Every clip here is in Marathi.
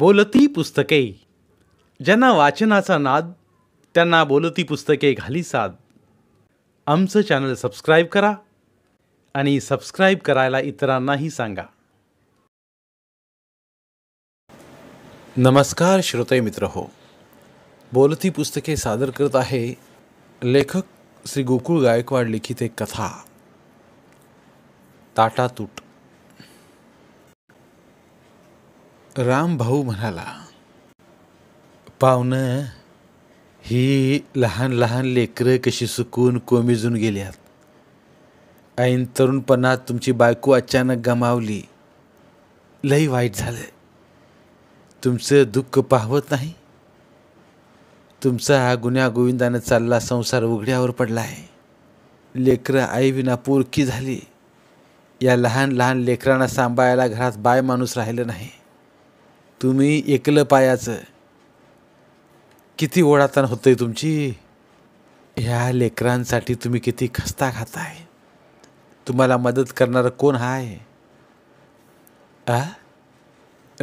बोलती पुस्तके ज्यांना वाचनाचा नाद त्यांना बोलती पुस्तके घाली साद आमचं चॅनल सबस्क्राईब करा आणि सबस्क्राईब करायला इतरांनाही सांगा नमस्कार श्रोते मित्र हो बोलती पुस्तके सादर करत आहे लेखक श्री गोकुळ गायकवाड लिखित एक कथा ताटातूट रामभाऊ म्हणाला पाहुणं ही लहान लहान लेकरं कशी सुकून कोमिजून गेल्यात ऐन तरुणपणात तुमची बायको अचानक गमावली लई वाईट झालं तुमचं दुःख पाहवत नाही तुमचा हा गुन्हा गोविंदानं चालला संसार उघड्यावर पडला आहे लेकरं आईविना पोरकी झाली या लहान लहान लेकरांना सांभाळायला घरात बाय माणूस राहिलं नाही तुम्ही एकलं पायाचं किती ओढाताना होतंय तुमची ह्या लेकरांसाठी तुम्ही किती खस्ता खाताय तुम्हाला मदत करणारं कोण आहे आ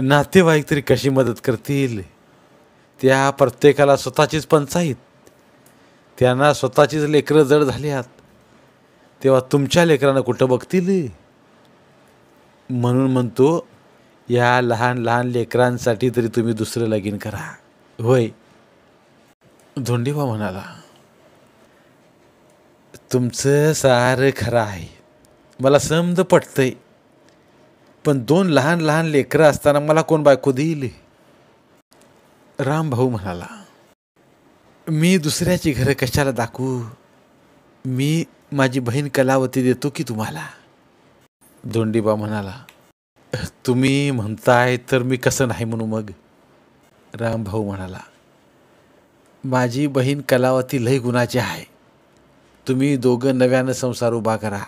नातेवाईक तरी कशी मदत करतील त्या प्रत्येकाला स्वतःचीच पंचायत त्यांना स्वतःचीच लेकरं जड झाल्यात तेव्हा तुमच्या लेकरांना कुठं बघतील म्हणून म्हणतो या लहान लहान लेकरांसाठी तरी तुम्ही दुसरं लगीन करा होय धोंडीबा म्हणाला तुमचं सारं खरं आहे मला समज पटतंय पण दोन लहान लहान लेकरं असताना मला कोण बायको देईल रामभाऊ म्हणाला मी दुसऱ्याची घरं कशाला दाखवू मी माझी बहीण कलावती देतो की तुम्हाला धोंडीबा म्हणाला तुम्ही म्हणताय तर मी कसं नाही म्हणू मग रामभाऊ म्हणाला माझी बहीण कलावती लय गुणाची आहे तुम्ही दोघं नव्यानं संसार उभा करा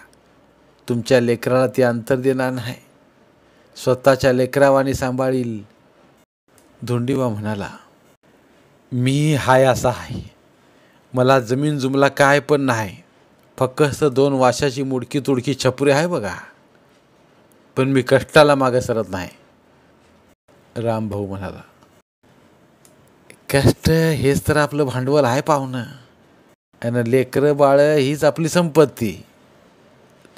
तुमच्या लेकराला ती अंतर देणार नाही स्वतःच्या लेकरावाने सांभाळील धोंडीवा म्हणाला मी हाय असा आहे मला जमीन जुमला काय पण नाही फक्त दोन वाशाची मुडकी तुडकी छपरी आहे बघा पण मी कष्टाला मागे सरत नाही रामभाऊ म्हणाला कष्ट हेच तर आपलं भांडवल आहे पाहुणं आणि लेकरं बाळं हीच आपली संपत्ती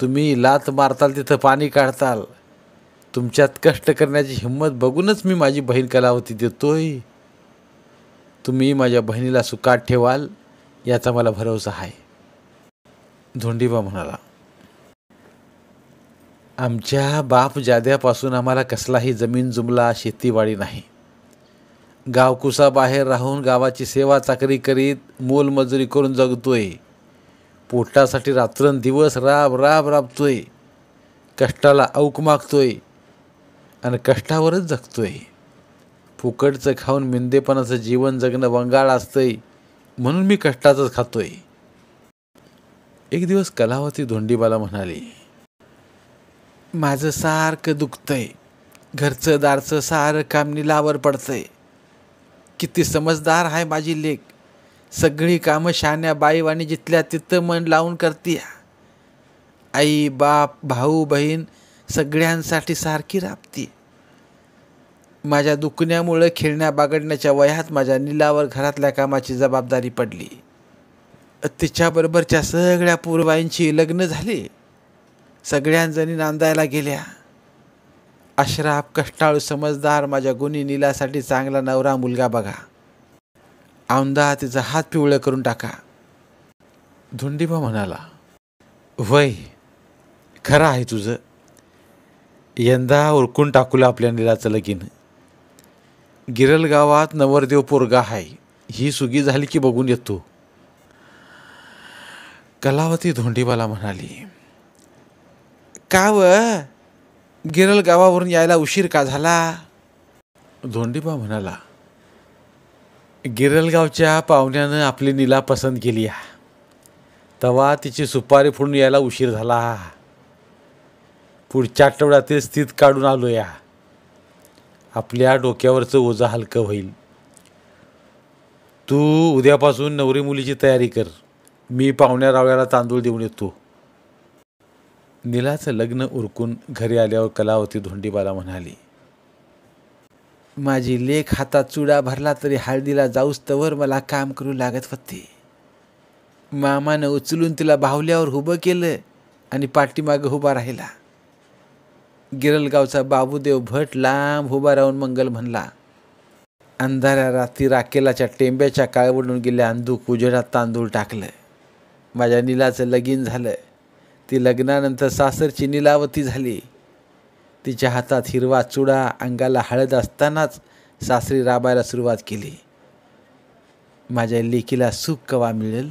तुम्ही लात मारताल तिथं पाणी काढताल तुमच्यात कष्ट करण्याची हिंमत बघूनच मी माझी बहीण कलावती देतोय तुम्ही माझ्या बहिणीला सुखात ठेवाल याचा मला भरोसा आहे धोंडीबा म्हणाला आमच्या बाप जाद्यापासून आम्हाला कसलाही जमीन जुमला शेतीवाडी नाही गावकुसा बाहेर राहून गावाची सेवा चाकरी करीत मोलमजुरी करून जगतोय पोटासाठी रात्रंदिवस राब राब राबतोय कष्टाला औक मागतोय आणि कष्टावरच जगतोय फुकटचं खाऊन मेंदेपणाचं जीवन जगणं बंगाळ असतंय म्हणून मी कष्टाचंच खातोय एक दिवस कलावती धोंडीबाला म्हणाली माझं सारखं दुखतं आहे घरचं दारचं सारं काम निलावर पडतं आहे किती समजदार आहे माझी लेख सगळी कामं शहाण्या बाईवाणी जिथल्या तिथं मन लावून करती आई बाप भाऊ बहीण सगळ्यांसाठी सारखी राबती माझ्या दुखण्यामुळं खेळण्या बागडण्याच्या वयात माझ्या निलावर घरातल्या कामाची जबाबदारी पडली तिच्याबरोबरच्या सगळ्या पूर्वाईंची लग्न झाली सगळ्यांजणी नांदायला गेल्या अश्राफ कष्टाळू समजदार माझ्या गुणी निलासाठी चांगला नवरा मुलगा बघा आमदा तिचा हात पिवळं करून टाका धुंडीबा म्हणाला वय खरं आहे तुझं यंदा उरकून टाकूला आपल्या निलाचं लगीन गिरल गावात नवरदेव पोरगा आहे ही सुगी झाली की बघून येतो कलावती धोंडीबाला म्हणाली का व गिरल गावावरून यायला उशीर का झाला धोंडीबा म्हणाला गिरलगावच्या पाहुण्यानं आपली नीला पसंत केली तवा तिची सुपारी फोडून यायला उशीर झाला पुढच्या आठवड्यातील स्थित काढून आलो या आपल्या डोक्यावरचं ओझं हलकं होईल तू उद्यापासून नवरी मुलीची तयारी कर मी पाहुण्या रावयाला तांदूळ देऊन येतो निलाचं लग्न उरकून घरी आल्यावर कलावती धोंडीबाला म्हणाली माझी लेख हातात चुडा भरला तरी हळदीला जाऊस तवर मला काम करू लागत होते मामानं उचलून तिला बाहुल्यावर उभं केलं आणि पाठीमागं उभा राहिला गिरलगावचा बाबूदेव भट लांब उभा राहून मंगल म्हणला अंधाऱ्या रात्री राकेलाच्या टेंब्याच्या काळवडून गेल्या अंदूक उजेडात तांदूळ टाकलं माझ्या निलाचं लगीन झालं ती लग्नानंतर सासरची निलावती झाली तिच्या हातात हिरवा चुडा अंगाला हळद असतानाच सासरी राबायला सुरुवात केली माझ्या लेकीला सुख कवा मिळेल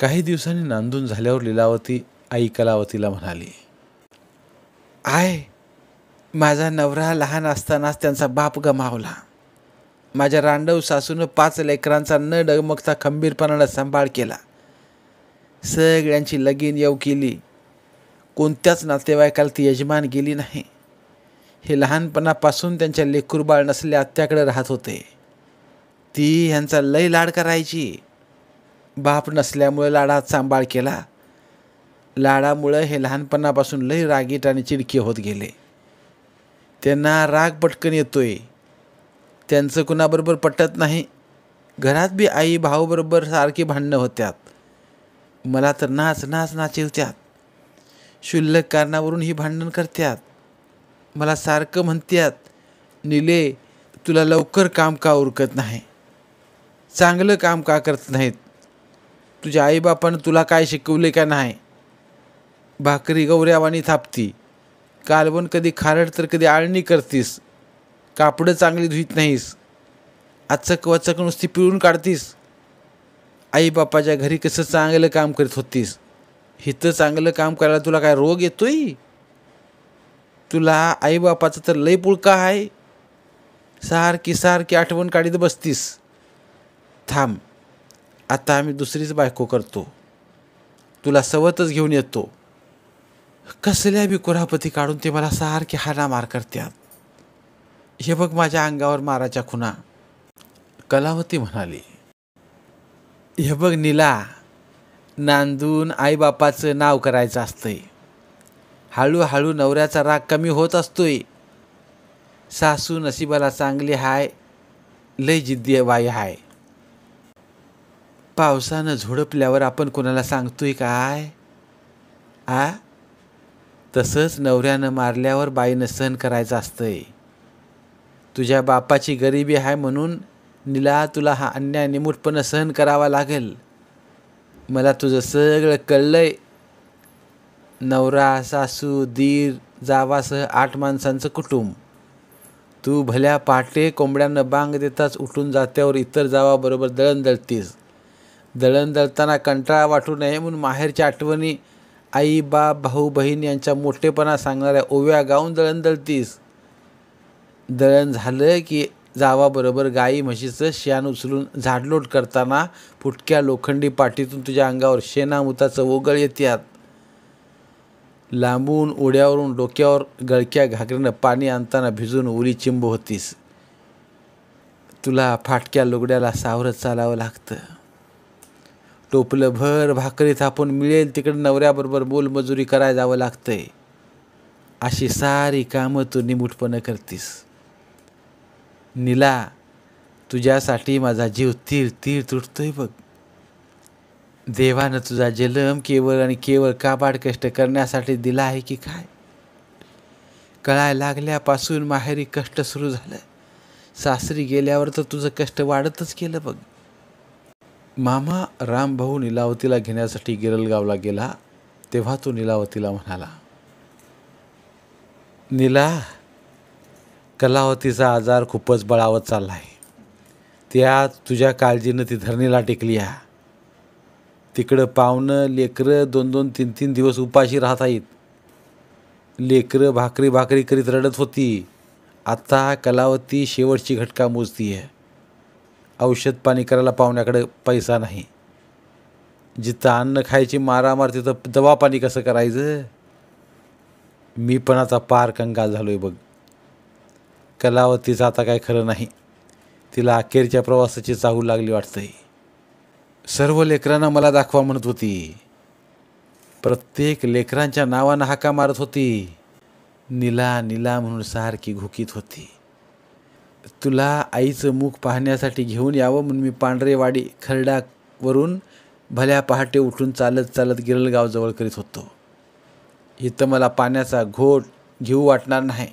काही दिवसांनी नांदून झाल्यावर लीलावती आई कलावतीला म्हणाली आय माझा नवरा लहान असतानाच त्यांचा बाप गमावला माझ्या रांडव सासूनं पाच लेकरांचा न डगमगता खंबीरपणाला सांभाळ केला सगळ्यांची लगीन येऊ केली कोणत्याच नातेवाईकाला ती यजमान गेली नाही हे लहानपणापासून त्यांच्या लेकूरबाळ नसल्या आत्याकडे राहत होते ती ह्यांचा लय लाड करायची बाप नसल्यामुळे लाडा सांभाळ केला लाडामुळं हे लहानपणापासून लय रागीट आणि चिडके होत गेले त्यांना राग पटकन येतोय त्यांचं कुणाबरोबर पटत नाही घरात बी आई भाऊबरोबर सारखी भांडणं होत्यात मला तर नाच नाच नाचिवत्यात शुल्लक कारणावरून ही भांडण करत्यात मला सारखं म्हणत्यात निले तुला लवकर काम का उरकत नाही चांगलं काम का करत नाहीत तुझ्या आईबापानं तुला काय शिकवले का नाही भाकरी गौऱ्यावाणी थापती कालवण कधी खारट तर कधी आळणी करतीस कापडं चांगली धुईत नाहीस अचक वचक नुसती पिळून काढतीस आईबापाच्या घरी कसं चांगलं काम करीत होतीस इथं चांगलं काम करायला तुला काय रोग येतोय तुला आईबापाचं तर लय पुळका आहे सारखी सारखी आठवण काढीत बसतीस थांब आता आम्ही दुसरीच बायको करतो तुला सवतच घेऊन येतो कसल्या बी कुरापती काढून ते मला सारखे हाना मार करतात हे बघ माझ्या अंगावर माराच्या खुना कलावती म्हणाली हे बघ नीला नांदून आईबापाचं नाव करायचं असतंय हळूहळू नवऱ्याचा राग कमी होत असतोय सासू नशिबाला चांगली हाय लय जिद्दी बाई हाय पावसानं झोडपल्यावर आपण कोणाला सांगतोय काय आ तसंच नवऱ्यानं मारल्यावर बाईनं सहन करायचं असतंय तुझ्या बापाची गरिबी आहे म्हणून निला तुला हा अन्याय निमूटपणे सहन करावा लागेल मला तुझं सगळं कळलंय नवरा सासू दीर जावासह आठ माणसांचं कुटुंब तू भल्या पहाटे कोंबड्यांना बांग देताच उठून जात्यावर इतर जावाबरोबर दळण दळतीस दळण दळताना कंटाळा वाटू नये म्हणून माहेरच्या आठवणी आई बाप भाऊ बहीण यांच्या मोठेपणा सांगणाऱ्या ओव्या गाऊन दळण दळतीस दळण झालं की जावाबरोबर गाई म्हशीचं शेण उचलून झाडलोट करताना फुटक्या लोखंडी पाठीतून तुझ्या अंगावर शेणामुताचं ओघळ येत्यात लांबून उड्यावरून डोक्यावर गळक्या घागरीनं पाणी आणताना भिजून उरी चिंब होतीस तुला फाटक्या लुगड्याला सावरत चालावं लागतं टोपलं भर भाकरी थापून मिळेल तिकडे नवऱ्याबरोबर बोलमजुरी करायला जावं लागतंय अशी सारी कामं तू निमूटपणं करतीस नीला तुझ्यासाठी माझा जीव तीर तीर तुटतोय बघ देवानं तुझा जलम केवळ आणि केवळ काबाड कष्ट करण्यासाठी दिला आहे की काय कळाय लागल्यापासून माहेरी कष्ट सुरू झालं सासरी गेल्यावर तर तुझं कष्ट वाढतच केलं बघ मामा रामभाऊ निलावतीला घेण्यासाठी गिरलगावला गेला तेव्हा तो निलावतीला म्हणाला निला कलावतीचा आजार खूपच बळावत चालला आहे त्या तुझ्या काळजीनं ती धरणीला टेकली आहे तिकडं पाहुणं लेकरं दोन दोन तीन तीन दिवस उपाशी राहत आहेत लेकरं भाकरी भाकरी करीत रडत होती आता कलावती शेवटची घटका मोजती आहे औषध पाणी करायला पाहुण्याकडे पैसा नाही जिथं अन्न खायची मारामार तिथं दवा पाणी कसं करायचं मी पण आता पार कंगाल झालो आहे बघ कलावतीचं आता काय खरं नाही तिला अखेरच्या प्रवासाची चाहू लागली वाटतंय सर्व लेकरांना मला दाखवा म्हणत होती प्रत्येक लेकरांच्या नावानं हाका मारत होती निला निला म्हणून सारखी घुकीत होती तुला आईचं मुख पाहण्यासाठी घेऊन यावं म्हणून मी पांढरेवाडी खरडावरून भल्या पहाटे उठून चालत चालत गिरलगावजवळ करीत होतो इथं मला पाण्याचा घोट घेऊ वाटणार नाही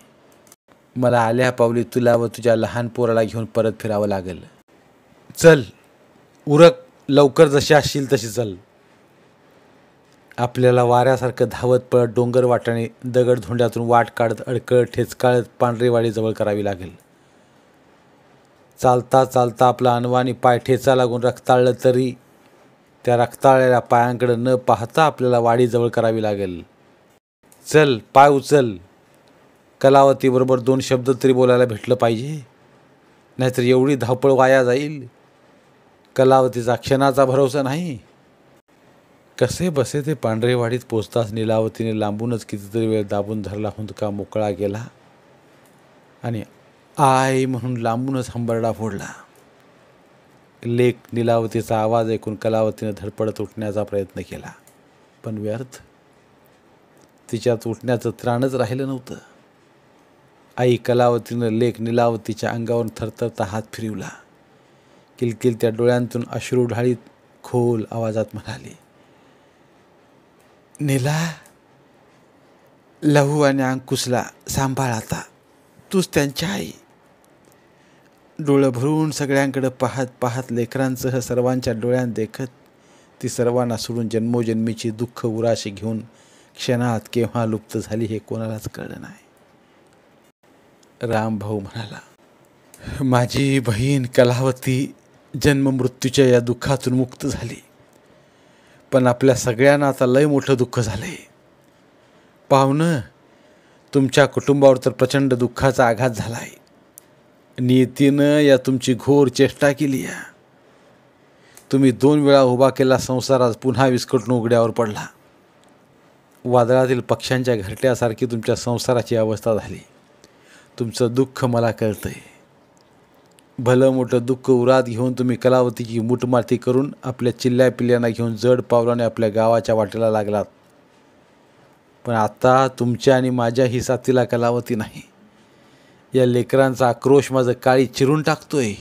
मला आल्या पावली तुला व तुझ्या लहान पोराला घेऊन परत फिरावं लागेल चल उरक लवकर जशी असशील तशी चल आपल्याला वाऱ्यासारखं धावत पळत डोंगर वाटाने दगडधोंड्यातून वाट काढत अडकळ ठेचकाळत पांढरेवाडी जवळ करावी लागेल चालता चालता आपला अनवाणी पाय ठेचा लागून रक्ताळलं तरी त्या रक्ताळलेल्या पायांकडे न पाहता आपल्याला वाडीजवळ करावी लागेल चल पाय उचल कलावतीबरोबर दोन शब्द तरी बोलायला भेटलं पाहिजे नाहीतर एवढी धावपळ वाया जाईल कलावतीचा क्षणाचा भरोसा नाही कसे बसे ते पांढरेवाडीत पोचताच निलावतीने लांबूनच कितीतरी वेळ दाबून धरला हुंदका मोकळा गेला आणि आय म्हणून लांबूनच हंबरडा फोडला लेख निलावतीचा आवाज ऐकून कलावतीने धडपडत उठण्याचा प्रयत्न केला पण व्यर्थ तिच्यात उठण्याचं त्राणच राहिलं नव्हतं आई कलावतीनं लेख निलावतीच्या अंगावर थरथरता हात फिरवला किलकिल त्या डोळ्यांतून अश्रू ढाळीत खोल आवाजात म्हणाली नीला लहू आणि अंकुशला सांभाळ आता तूच त्यांची आई डोळं भरून सगळ्यांकडे पाहत पाहत लेकरांसह सर्वांच्या डोळ्यांत देखत ती सर्वांना सोडून जन्मोजन्मीची दुःख उराशी घेऊन क्षणात केव्हा लुप्त झाली हे कोणालाच कळलं नाही रामभाऊ म्हणाला माझी बहीण कलावती जन्ममृत्यूच्या या दुःखातून मुक्त झाली पण आपल्या सगळ्यांना आता लय मोठं दुःख झालं आहे पाहुणं तुमच्या कुटुंबावर तर प्रचंड दुःखाचा आघात झाला आहे नियतीनं या तुमची घोर चेष्टा केली या तुम्ही दोन वेळा उभा केला संसार आज पुन्हा विस्कटून उघड्यावर पडला वादळातील पक्ष्यांच्या घरट्यासारखी तुमच्या संसाराची अवस्था झाली तुमचं दुःख मला कळतं आहे भलं मोठं दुःख उरात घेऊन तुम्ही कलावतीची मुठमारती करून आपल्या चिल्ल्या पिल्ल्यांना घेऊन जड पावलाने आपल्या गावाच्या वाटेला लागलात पण आता तुमच्या आणि माझ्या ही साथीला कलावती नाही या लेकरांचा आक्रोश माझं काळी चिरून टाकतो आहे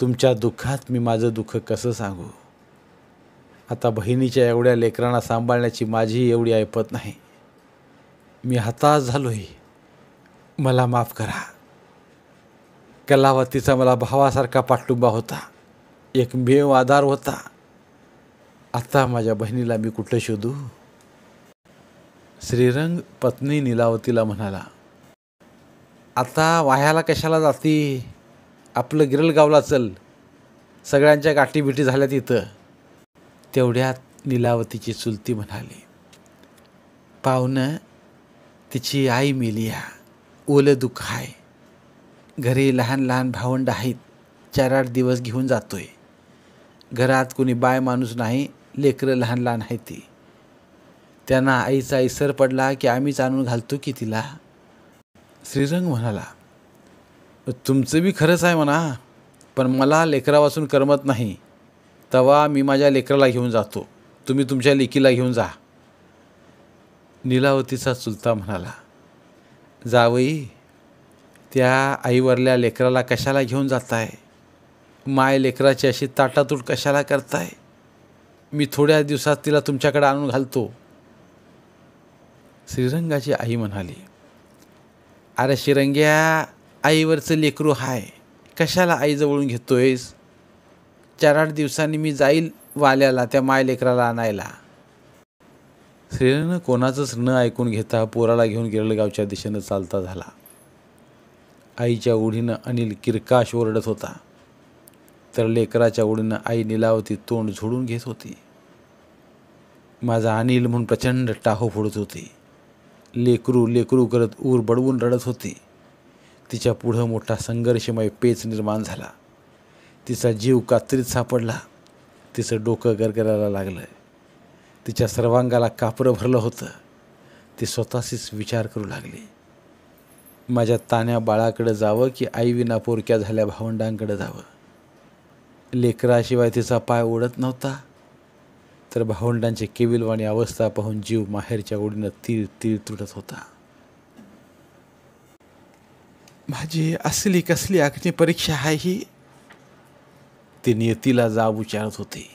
तुमच्या दुःखात मी माझं दुःख कसं सांगू आता बहिणीच्या एवढ्या लेकरांना सांभाळण्याची माझीही एवढी ऐपत नाही मी हताश झालो आहे मला माफ करा कलावतीचा मला भावासारखा पाठुंबा होता एकमेव आधार होता आता माझ्या बहिणीला मी कुठलं शोधू श्रीरंग पत्नी निलावतीला म्हणाला आता वाह्याला कशाला जाती आपलं गिरलगावला चल सगळ्यांच्या गाठीबिठी झाल्या तिथं तेवढ्यात निलावतीची चुलती म्हणाली पाहुणं तिची आई मेलिया ओलं दुःख आहे घरी लहान लहान भावंड आहेत चार आठ दिवस घेऊन जातो आहे घरात कोणी बाय माणूस नाही लेकरं लहान लहान आहेत ती त्यांना आईचा इसर पडला की आम्हीच आणून घालतो की तिला श्रीरंग म्हणाला तुमचं बी खरंच आहे म्हणा पण मला लेकरापासून करमत नाही तवा मी माझ्या लेकराला घेऊन जातो तुम्ही तुमच्या लेकीला घेऊन जा नीलावतीचा चुलता म्हणाला जावई त्या आईवरल्या लेकराला कशाला घेऊन जाताय माय लेकराची अशी ताटातूट कशाला करताय मी थोड्या दिवसात तिला तुमच्याकडे आणून घालतो श्रीरंगाची आई म्हणाली अरे श्रीरंग्या आईवरचं लेकरू हाय कशाला आई जवळून घेतोयस चार आठ दिवसांनी मी जाईल वाल्याला त्या माय लेकराला आणायला स्त्रीनं कोणाचंच न ऐकून घेता पोराला घेऊन गिरळगावच्या दिशेनं चालता झाला आईच्या ओढीनं अनिल किरकाश ओरडत होता तर लेकराच्या ओढीनं आई निलावती तोंड झोडून घेत होती माझा अनिल म्हणून प्रचंड टाहो फोडत होती लेकरू लेकरू करत ऊर बडवून रडत होती तिच्या पुढं मोठा संघर्षमय पेच निर्माण झाला तिचा जीव कात्रीत सापडला तिचं डोकं गरगरायला लागलं तिच्या सर्वांगाला कापरं भरलं होतं ती स्वतःशीच विचार करू लागली माझ्या तान्या बाळाकडं जावं की आईविना पोरक्या झाल्या भावंडांकडं जावं लेकराशिवाय तिचा पाय ओढत नव्हता तर भावंडांची केविलवाणी अवस्था पाहून जीव माहेरच्या ओढीनं तीळ तीळ तुटत होता माझी असली कसली परीक्षा आहे ही ती नियतीला जाब विचारत होती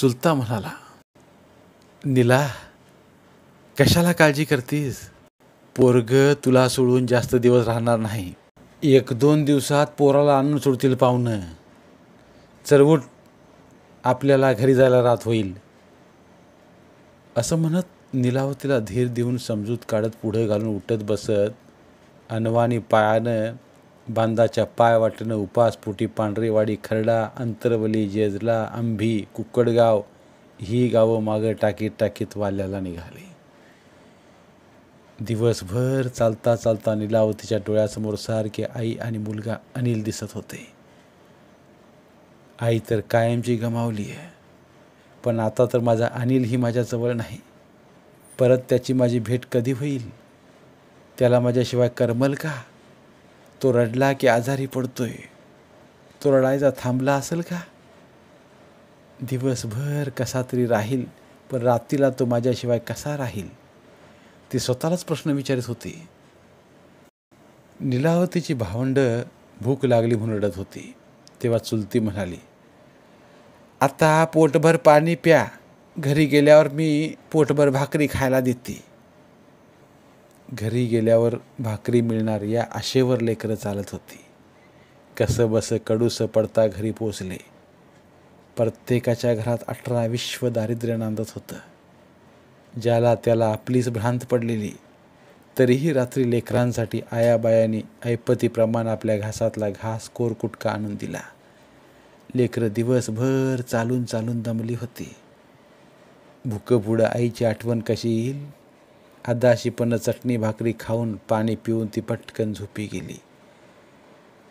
चुलता म्हणाला निला कशाला काळजी करतीस पोरग तुला सोडून जास्त दिवस राहणार नाही एक दोन दिवसात पोराला आणून सोडतील पाहुणं चरवूट आपल्याला घरी जायला राहत होईल असं म्हणत निलावतीला धीर देऊन समजूत काढत पुढे घालून उठत बसत अनवाणी पायानं बांधाच्या पाय उपास उपासपुटी पांढरेवाडी खरडा अंतरवली जेजला आंभी कुक्कडगाव ही गावं मागं टाकीत टाकीत वाल्याला निघाली दिवसभर चालता चालता निलावतीच्या डोळ्यासमोर सारखे आई आणि मुलगा अनिल दिसत होते आई तर कायमची गमावली आहे पण आता तर माझा अनिल ही माझ्याजवळ नाही परत त्याची माझी भेट कधी होईल त्याला माझ्याशिवाय करमल का तो रडला की आजारी पडतोय तो रडायचा थांबला असेल का दिवसभर कसा तरी राहील पण रात्रीला तो माझ्याशिवाय कसा राहील ते स्वतःलाच प्रश्न विचारत होते निलावतीची भावंड भूक लागली म्हणून रडत होती तेव्हा चुलती म्हणाली आता पोटभर पाणी प्या घरी गेल्यावर मी पोटभर भाकरी खायला देते घरी गेल्यावर भाकरी मिळणार या आशेवर लेकरं चालत होती कसं बसं कडूस पडता घरी पोचले प्रत्येकाच्या घरात अठरा विश्व दारिद्र्य नांदत होतं ज्याला त्याला आपलीच भ्रांत पडलेली तरीही रात्री लेकरांसाठी आयाबायाने ऐपतीप्रमाण आपल्या घासातला घास कोरकुटका आणून दिला लेकरं दिवसभर चालून चालून दमली होती भुकंपुडं आईची आठवण कशी येईल आदाशीपणं चटणी भाकरी खाऊन पाणी पिऊन ती पटकन झोपी गेली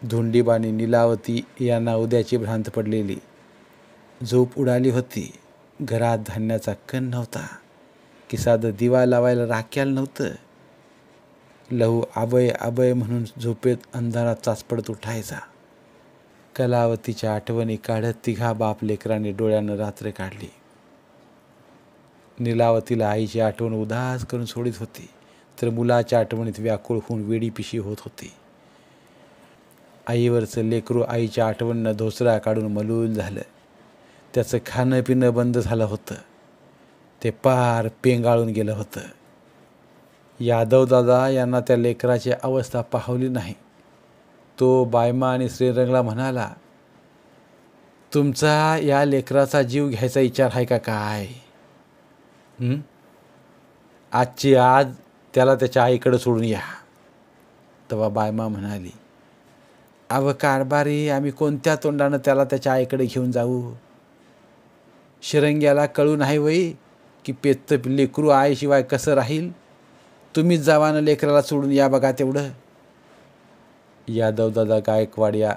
धुंडीबाणी नीलावती यांना उद्याची भ्रांत पडलेली झोप उडाली होती घरात धान्याचा कण नव्हता की साधं दिवा लावायला राख्याल नव्हतं लहू आबय आबय म्हणून झोपेत अंधारात चाचपडत उठायचा कलावतीच्या आठवणी काढत तिघा बाप लेकरांनी डोळ्यानं रात्र काढली निलावतीला आईची आठवण उदास करून सोडित होती तर मुलाच्या आठवणीत व्याकुळ होऊन वेडी पिशी होत होती आईवरचं लेकरू आईच्या आठवणनं धोसरा काढून मलूल झालं त्याचं खाणं पिणं बंद झालं होतं ते पार पेंगाळून गेलं होतं यादवदादा यांना त्या लेकराची अवस्था पाहवली नाही तो बायमा आणि श्रीरंगला म्हणाला तुमचा या लेकराचा जीव घ्यायचा विचार आहे का काय आजची आज त्याला त्याच्या आईकडं सोडून या तेव्हा बायमा म्हणाली अव कारभारी आम्ही कोणत्या तोंडानं त्याला त्याच्या आईकडे घेऊन जाऊ शिरंग्याला कळू नाही वई की पेत्त लेकरू आईशिवाय कसं राहील तुम्हीच जावानं लेकराला सोडून या बघा तेवढं यादवदादा गायकवाड या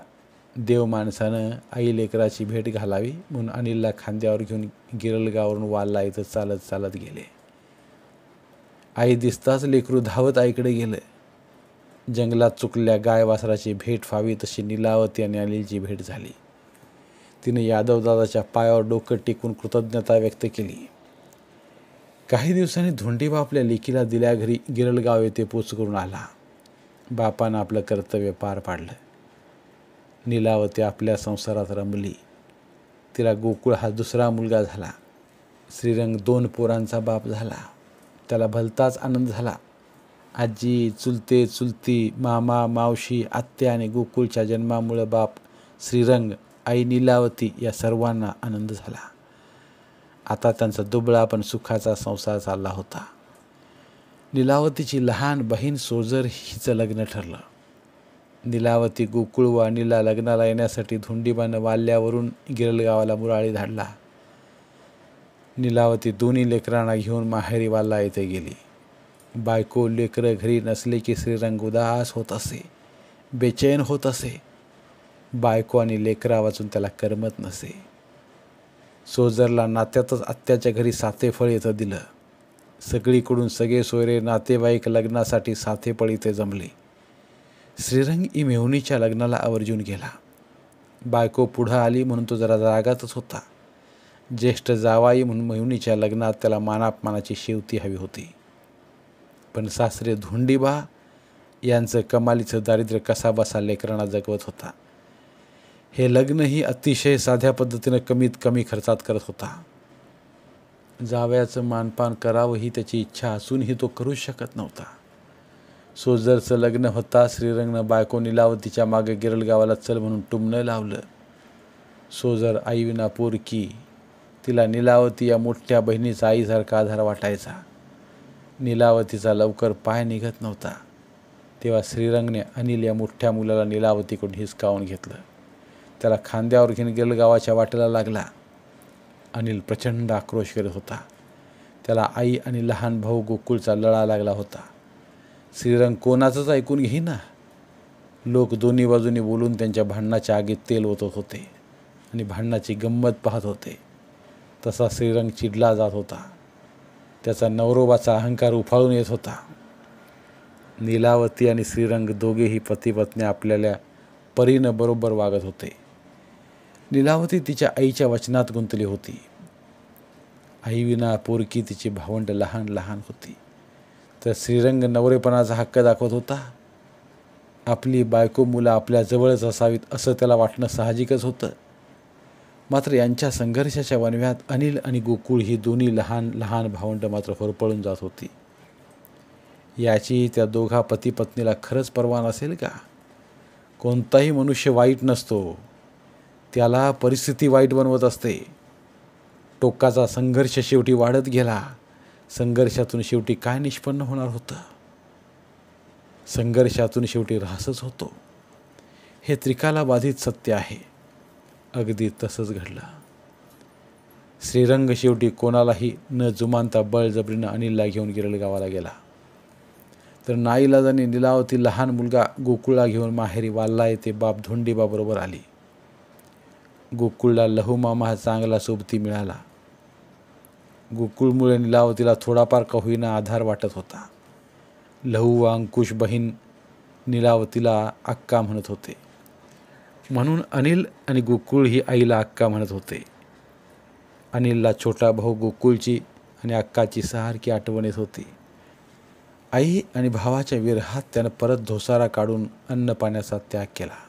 देव माणसानं आई लेकराची भेट घालावी म्हणून अनिलला खांद्यावर घेऊन गिरलगावरून वालला इथं चालत चालत गेले आई दिसताच लेकरू धावत आईकडे गेलं जंगलात चुकल्या गाय वासराची भेट व्हावी तशी निलावती आणि अनिलची भेट झाली तिने यादवदादाच्या पायावर डोकं टेकून कृतज्ञता व्यक्त केली काही दिवसांनी धोंडीबा आपल्या लेकीला दिल्या घरी गिरळगाव येथे पोच करून आला बापानं आपलं कर्तव्य पार पाडलं नीलावती आपल्या संसारात रमली तिला गोकुळ हा दुसरा मुलगा झाला श्रीरंग दोन पोरांचा बाप झाला त्याला भलताच आनंद झाला आजी चुलते चुलती मामा मावशी आत्या आणि गोकुळच्या जन्मामुळं बाप श्रीरंग आई नीलावती या सर्वांना आनंद झाला आता त्यांचा दुबळा पण सुखाचा संसार चालला होता लीलावतीची लहान बहीण सोजर हिचं लग्न ठरलं नीलावती व नीला लग्नाला येण्यासाठी धुंडीबानं वाल्यावरून गिरलगावाला मुराळी धाडला नीलावती दोन्ही लेकरांना घेऊन माहेरी वाल्ला येथे गेली बायको लेकरं घरी नसले की श्रीरंग उदास होत असे बेचैन होत असे बायको आणि लेकरा वाचून त्याला करमत नसे सोजरला नात्यातच आत्याच्या घरी सातेफळ येतं दिलं सगळीकडून सगळे सोयरे नातेवाईक लग्नासाठी साथेपळ इथे जमले श्रीरंग मेहुनीच्या लग्नाला आवर्जून गेला बायको पुढं आली म्हणून तो जरा रागातच होता ज्येष्ठ जावाई म्हणून मेहुनीच्या लग्नात त्याला मानापमानाची शेवती हवी होती पण सासरे धुंडीबा यांचं कमालीचं दारिद्र्य कसा बसा लेकरांना जगवत होता हे लग्नही अतिशय साध्या पद्धतीनं कमीत कमी खर्चात करत होता जावयाचं मानपान करावं ही त्याची इच्छा असूनही तो करू शकत नव्हता सोजरचं लग्न होता श्रीरंगनं बायको निलावतीच्या मागे गिरल गावाला चल म्हणून टुमणं लावलं सोजर आईविना पोरकी तिला निलावती या मोठ्या बहिणीचा आईसारखा आधार वाटायचा निलावतीचा लवकर पाय निघत नव्हता तेव्हा श्रीरंगने अनिल या मोठ्या मुलाला निलावतीकडून हिसकावून घेतलं त्याला खांद्यावर घेऊन गेल गावाच्या वाटेला लागला अनिल प्रचंड आक्रोश करत होता त्याला आई आणि लहान भाऊ गोकुळचा लळा लागला होता श्रीरंग कोणाचंच ऐकून घेईना लोक दोन्ही बाजूनी बोलून त्यांच्या भांडणाच्या आगीत तेल ओतत होते आणि भांडणाची गंमत पाहत होते तसा श्रीरंग चिडला जात होता त्याचा नवरोबाचा अहंकार उफाळून येत होता नीलावती आणि श्रीरंग दोघेही पतीपत्नी आपल्याला परीनं बरोबर वागत होते लीलावती तिच्या आईच्या वचनात गुंतली होती आईविना पोरकी तिची भावंड लहान लहान होती तर श्रीरंग नवरेपणाचा हक्क दाखवत होता आपली बायको मुलं आपल्या जवळच असावीत असं त्याला वाटणं साहजिकच होतं मात्र यांच्या संघर्षाच्या वनव्यात अनिल आणि गोकुळ ही दोन्ही लहान लहान भावंड मात्र होरपळून जात होती याची त्या दोघा पती पत्नीला खरंच परवान असेल का कोणताही मनुष्य वाईट नसतो त्याला परिस्थिती वाईट बनवत असते टोकाचा संघर्ष शेवटी वाढत गेला संघर्षातून शेवटी काय निष्पन्न होणार होतं संघर्षातून शेवटी राहसच होतो हे त्रिकाला बाधित सत्य आहे अगदी तसंच घडलं श्रीरंग शेवटी कोणालाही न जुमानता बळजबरीनं अनिलला घेऊन गिरल गावाला गेला तर नाईलाजाने निलावती लहान मुलगा गोकुळा घेऊन माहेरी वाल्ला येथे बाप धोंडीबाबरोबर आली गोकुळला लहूमामा हा चांगला सोबती मिळाला गोकुळमुळे निलावतीला थोडाफार का होईना आधार वाटत होता लहू व अंकुश बहीण निलावतीला अक्का म्हणत होते म्हणून अनिल आणि गोकुळ ही आईला अक्का म्हणत होते अनिलला छोटा भाऊ गोकुळची आणि अक्काची सारखी आठवण येत होती आई आणि भावाच्या विरहात त्यानं परत धोसारा काढून अन्न पाण्याचा त्याग केला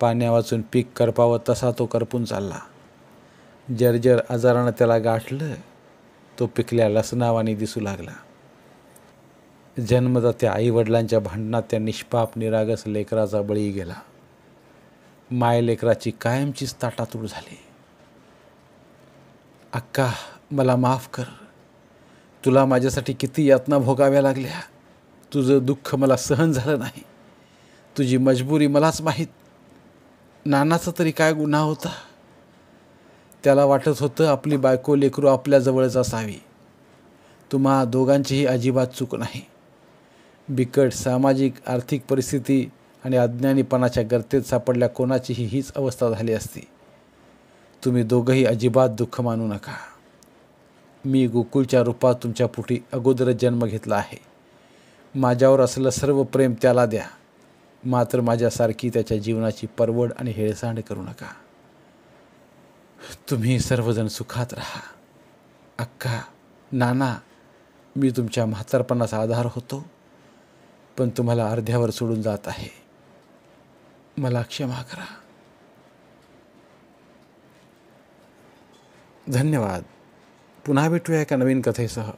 पाण्या वाचून पीक करपावं तसा तो करपून चालला जर्जर आजारानं त्याला गाठलं तो पिकल्या लसनावाने दिसू लागला जन्मदात्या आईवडिलांच्या भांडणात त्या निष्पाप निरागस लेकराचा बळी गेला माय लेकराची कायमचीच ताटातूट झाली अक्का मला माफ कर तुला माझ्यासाठी किती यातना भोगाव्या लागल्या तुझं दुःख मला सहन झालं नाही तुझी मजबुरी मलाच माहीत नानाचा तरी काय गुन्हा होता त्याला वाटत होतं आपली बायको लेकरू आपल्याजवळच असावी तुम्हा दोघांचीही अजिबात चूक नाही बिकट सामाजिक आर्थिक परिस्थिती आणि अज्ञानीपणाच्या गर्तेत सापडल्या कोणाचीही हीच अवस्था झाली असती तुम्ही दोघंही अजिबात दुःख मानू नका मी गोकुळच्या रूपात तुमच्या पुटी अगोदरच जन्म घेतला आहे माझ्यावर असलेलं सर्व प्रेम त्याला द्या मात्र माझ्यासारखी त्याच्या जीवनाची परवड आणि हेळसांड करू नका तुम्ही सर्वजण सुखात राहा अक्का नाना मी तुमच्या म्हातारपणाचा आधार होतो पण तुम्हाला अर्ध्यावर सोडून जात आहे मला क्षमा करा धन्यवाद पुन्हा भेटूया एका नवीन कथेसह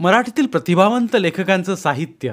मराठीतील प्रतिभावंत लेखकांचं साहित्य